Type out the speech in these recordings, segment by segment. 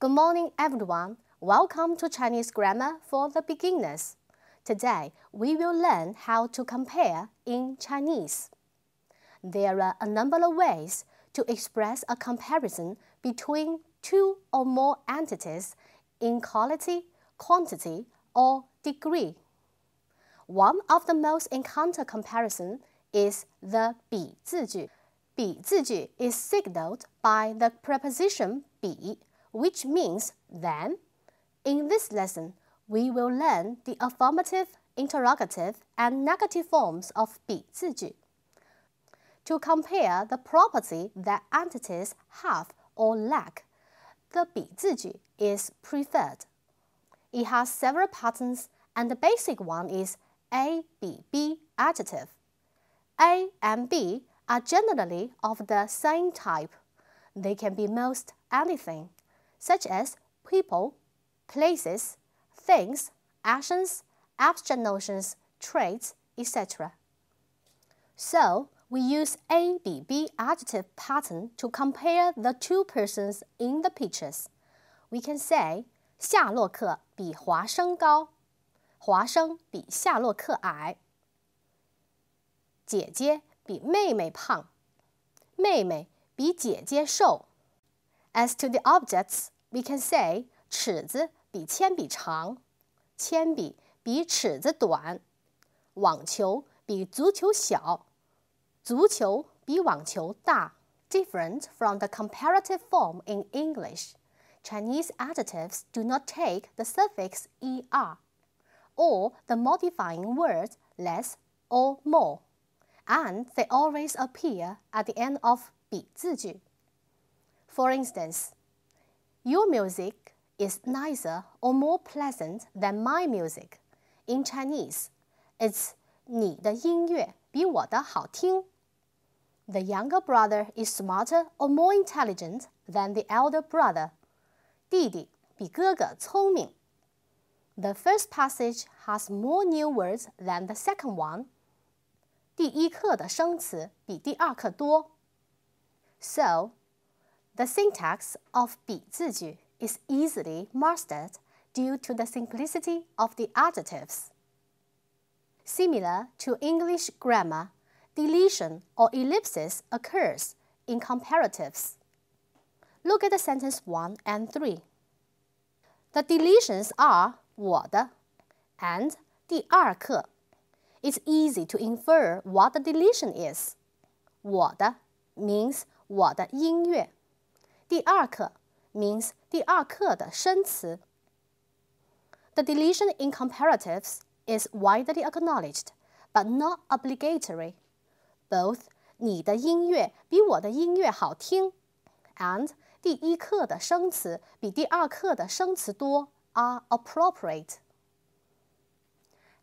Good morning, everyone. Welcome to Chinese Grammar for the Beginners. Today, we will learn how to compare in Chinese. There are a number of ways to express a comparison between two or more entities in quality, quantity, or degree. One of the most encountered comparison is the 比字句.比字句 is signaled by the preposition 比 which means then, in this lesson, we will learn the affirmative, interrogative, and negative forms of to compare the property that entities have or lack. The 比字句 is preferred. It has several patterns, and the basic one is A, B, B adjective. A and B are generally of the same type. They can be most anything such as people, places, things, actions, abstract notions, traits, etc. So, we use ABB adjective pattern to compare the two persons in the pictures. We can say, 夏洛克比华生高，华生比夏洛克矮。姐姐比妹妹胖，妹妹比姐姐瘦。as to the objects, we can say Different from the comparative form in English, Chinese adjectives do not take the suffix er or the modifying word less or more, and they always appear at the end of 比字句。for instance, your music is nicer or more pleasant than my music. In Chinese, it's 你的音乐比我的好听. The younger brother is smarter or more intelligent than the elder brother. 弟弟比哥哥聪明. The first passage has more new words than the second one. 第一课的生词比第二课多. So, the syntax of is easily mastered due to the simplicity of the adjectives. Similar to English grammar, deletion or ellipsis occurs in comparatives. Look at the sentence 1 and 3. The deletions are 我的 and 第二课. It's easy to infer what the deletion is. 我的 means 我的音乐。第二课 means 第二课的生词。The deletion in comparatives is widely acknowledged, but not obligatory. Both 你的音乐比我的音乐好听，and 第一课的生词比第二课的生词多 are appropriate.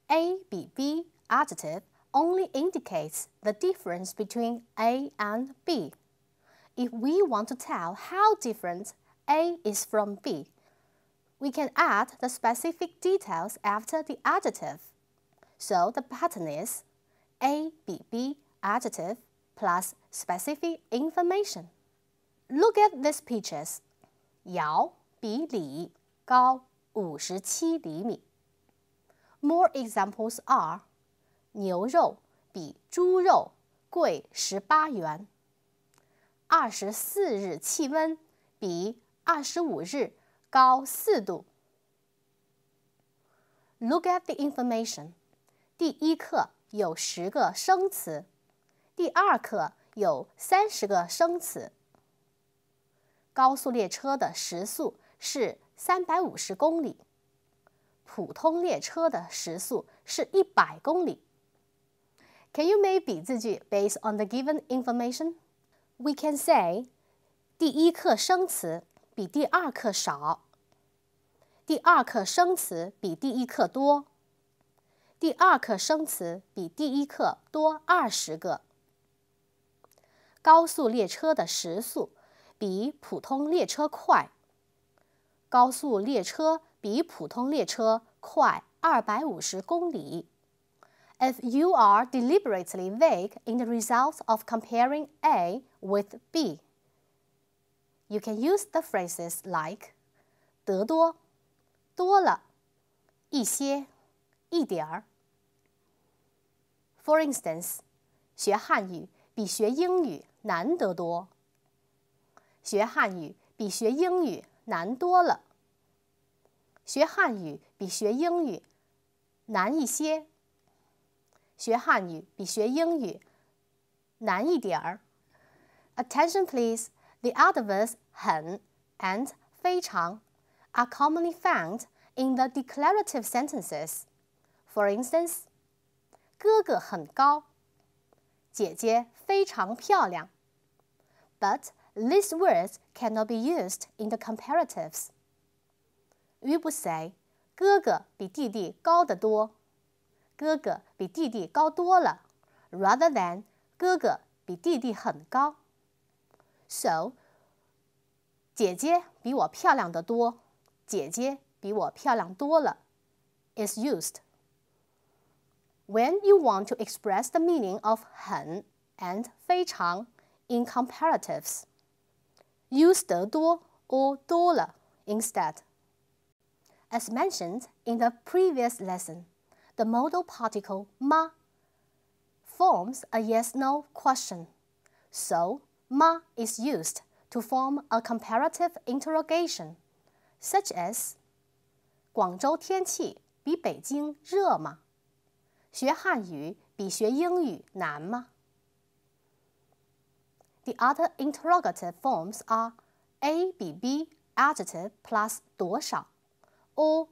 A 比 B adjective only indicates the difference between A and B if we want to tell how different A is from B. We can add the specific details after the adjective. So the pattern is ABB adjective plus specific information. Look at these pictures. More examples are 牛肉比猪肉贵十八元。二十四日气温比二十五日高四度。Look at the information。第一课有十个生词，第二课有三十个生词。高速列车的时速是三百五十公里，普通列车的时速是一百公里。Can you make 比字句 based on the given information? We can say，第一课生词比第二课少。第二课生词比第一课多。第二课生词比第一课多二十个。高速列车的时速比普通列车快。高速列车比普通列车快二百五十公里。if you are deliberately vague in the results of comparing A with B. You can use the phrases like 得多,多了,一些,一点儿. For instance, 学汉语比学英语难得多。学汉语比学英语难多了。学汉语比学英语难一些。学汉语比学英语难一点儿。Attention please, the adverbs 很 and 非常 are commonly found in the declarative sentences. For instance, 哥哥很高，姐姐非常漂亮。But these words cannot be used in the comparatives. "哥哥比弟弟高得多".哥哥比弟弟高多了，rather than Is used when you want to express the meaning of 很 and 非常 in comparatives. Use 得多 or 多了 instead. As mentioned in the previous lesson the modal particle ma forms a yes-no question. So, ma is used to form a comparative interrogation, such as The other interrogative forms are a 比 b adjective plus or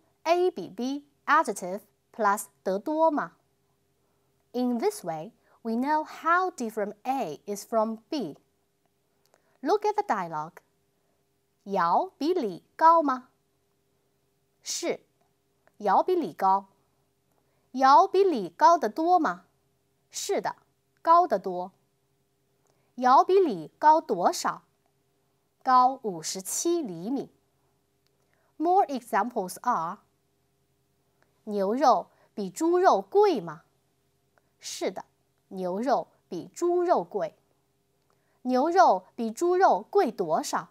比 b adjective plus 得多吗? In this way, we know how different A is from B. Look at the dialogue. 尧比李高吗？是。尧比李高。尧比李高得多吗？是的，高得多。尧比李高多少？高五十七厘米。More examples are. 牛肉比猪肉贵吗？是的，牛肉比猪肉贵。牛肉比猪肉贵多少？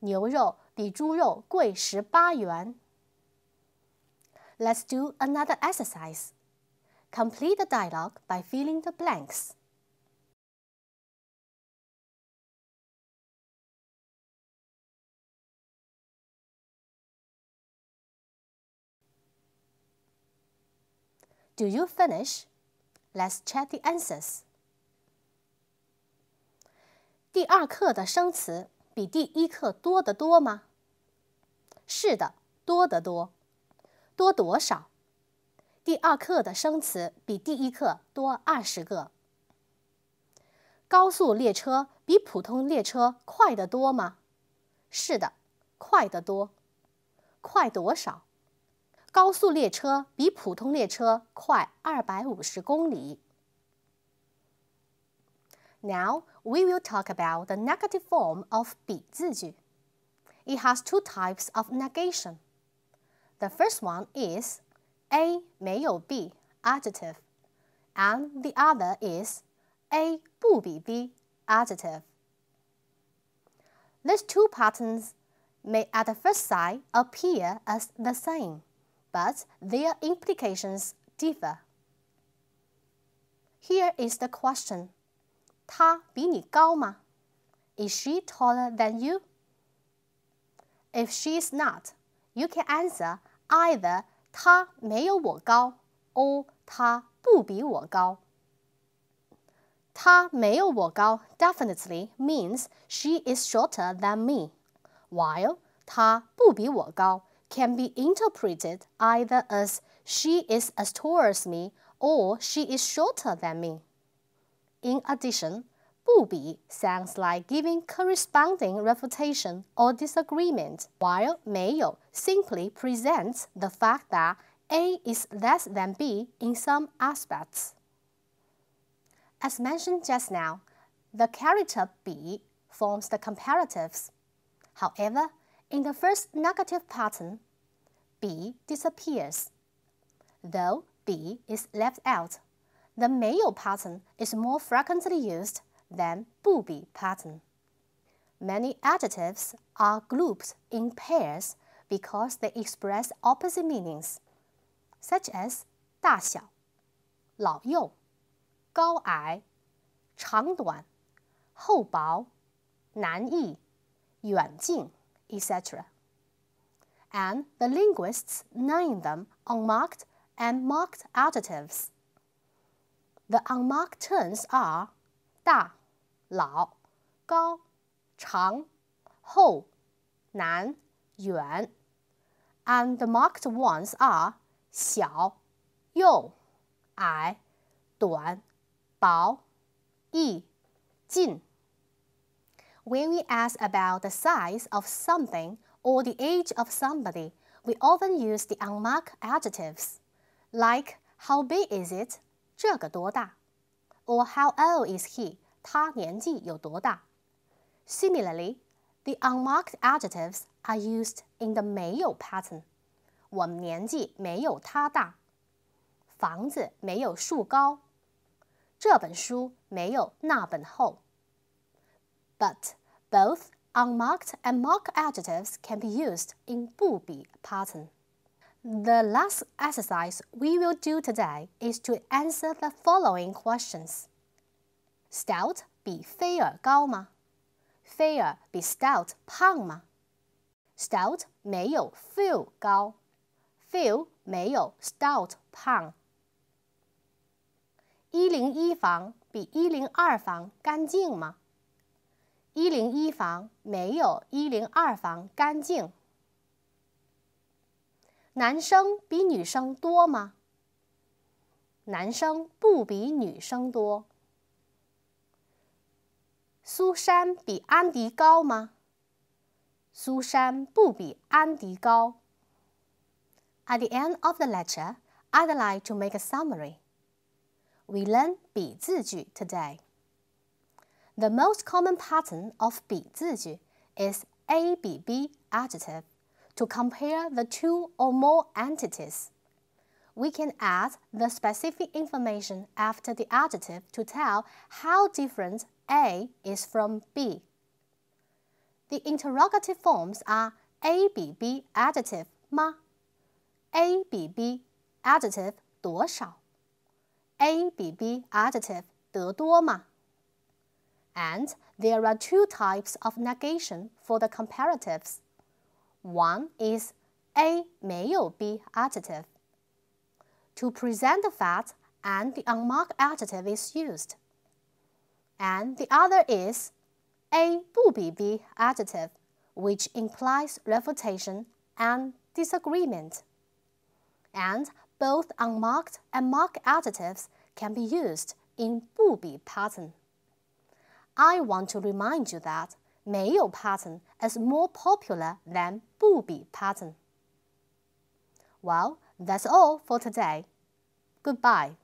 牛肉比猪肉贵十八元。Let's do another exercise. Complete the dialogue by filling the blanks. Do you finish? Let's check the answers. 第二课的生词比第一课多得多吗？是的，多得多。多多少？第二课的生词比第一课多二十个。高速列车比普通列车快得多吗？是的，快得多。快多少？高速列车比普通列车快二百五十公里。Now we will talk about the negative form of 比字句. It has two types of negation. The first one is A 没有 B adjective, and the other is A 不比 B adjective. These two patterns may at the first sight appear as the same but their implications differ. Here is the question. 她比你高吗? Is she taller than you? If she is not, you can answer either 她没有我高 or 她不比我高。她没有我高 definitely means she is shorter than me, while 她不比我高 can be interpreted either as she is as tall as me or she is shorter than me. In addition, 不比 sounds like giving corresponding refutation or disagreement, while 没有 simply presents the fact that A is less than B in some aspects. As mentioned just now, the character 比 forms the comparatives. However, in the first negative pattern, B disappears. Though B is left out, the 没有 pattern is more frequently used than 不比 pattern. Many adjectives are grouped in pairs because they express opposite meanings, such as 远近 etc. And the linguists name them unmarked and marked adjectives. The unmarked terms are yuan. and the marked ones are 小、幼、矮、短、薄、易、近。when we ask about the size of something or the age of somebody, we often use the unmarked adjectives, like how big is it? 这个多大? Or how old is he? 他年纪有多大? Similarly, the unmarked adjectives are used in the 没有 pattern. 我们年纪没有他大，房子没有树高，这本书没有那本厚。but both unmarked and marked adjectives can be used in 不比 pattern. The last exercise we will do today is to answer the following questions. Stout be stout 胖吗？Stout 没有 Phil 高，Phil 没有 stout ma. 一零一房没有一零二房干净。男生比女生多吗？男生不比女生多。苏珊比安迪高吗？苏珊不比安迪高。At the end of the lecture, I'd like to make a summary. We learn 比字句 today. The most common pattern of is A B B adjective to compare the two or more entities. We can add the specific information after the adjective to tell how different A is from B. The interrogative forms are A B B adjective 吗？A 比 B adjective 多少？A 比 B adjective 得多吗？and there are two types of negation for the comparatives. One is A 没有 B adjective. To present the fact and the unmarked adjective is used. And the other is A 不比 B adjective, which implies refutation and disagreement. And both unmarked and marked adjectives can be used in 不比 pattern. I want to remind you that 没有 pattern is more popular than 不比 pattern. Well, that's all for today. Goodbye.